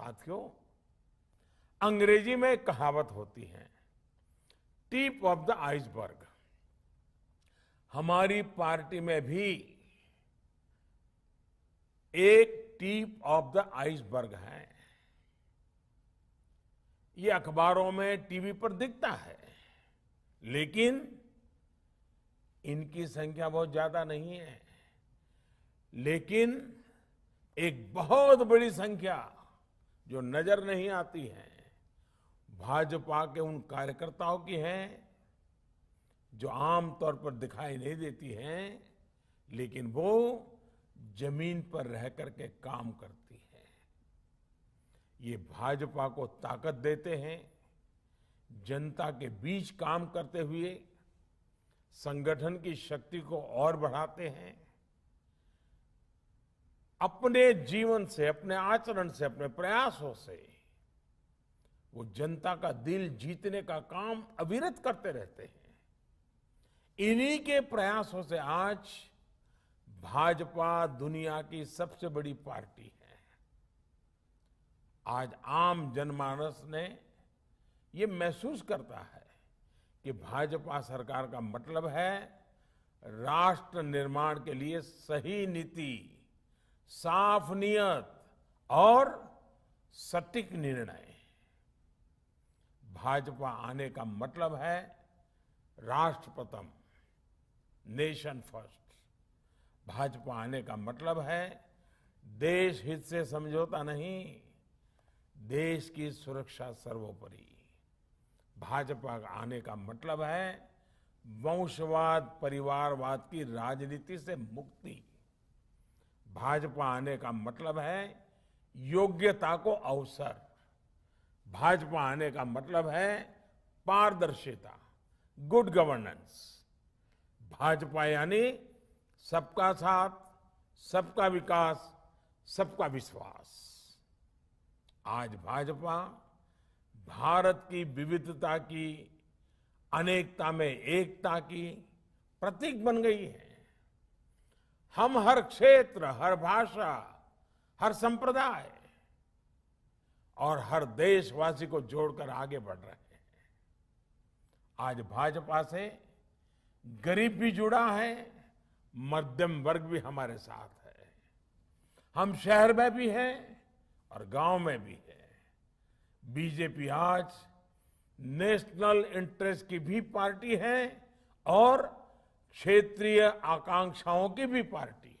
साथियों अंग्रेजी में कहावत होती है टिप ऑफ द आइसबर्ग हमारी पार्टी में भी एक टिप ऑफ द आइसबर्ग है ये अखबारों में टीवी पर दिखता है लेकिन इनकी संख्या बहुत ज्यादा नहीं है लेकिन एक बहुत बड़ी संख्या जो नजर नहीं आती हैं भाजपा के उन कार्यकर्ताओं की हैं जो आम तौर पर दिखाई नहीं देती हैं लेकिन वो जमीन पर रह करके काम करती हैं ये भाजपा को ताकत देते हैं जनता के बीच काम करते हुए संगठन की शक्ति को और बढ़ाते हैं अपने जीवन से अपने आचरण से अपने प्रयासों से वो जनता का दिल जीतने का काम अविरत करते रहते हैं इन्हीं के प्रयासों से आज भाजपा दुनिया की सबसे बड़ी पार्टी है आज आम जनमानस ने ये महसूस करता है कि भाजपा सरकार का मतलब है राष्ट्र निर्माण के लिए सही नीति साफ नियत और सटीक निर्णय भाजपा आने का मतलब है राष्ट्रप्रथम नेशन फर्स्ट भाजपा आने का मतलब है देश हित से समझौता नहीं देश की सुरक्षा सर्वोपरि भाजपा आने का मतलब है वंशवाद परिवारवाद की राजनीति से मुक्ति भाजपा आने का मतलब है योग्यता को अवसर भाजपा आने का मतलब है पारदर्शिता गुड गवर्नेंस भाजपा यानी सबका साथ सबका विकास सबका विश्वास आज भाजपा भारत की विविधता की अनेकता में एकता की प्रतीक बन गई है हम हर क्षेत्र हर भाषा हर संप्रदाय और हर देशवासी को जोड़कर आगे बढ़ रहे हैं आज भाजपा से गरीब भी जुड़ा है मध्यम वर्ग भी हमारे साथ है हम शहर में भी हैं और गांव में भी है बीजेपी आज नेशनल इंटरेस्ट की भी पार्टी है और क्षेत्रीय आकांक्षाओं की भी पार्टी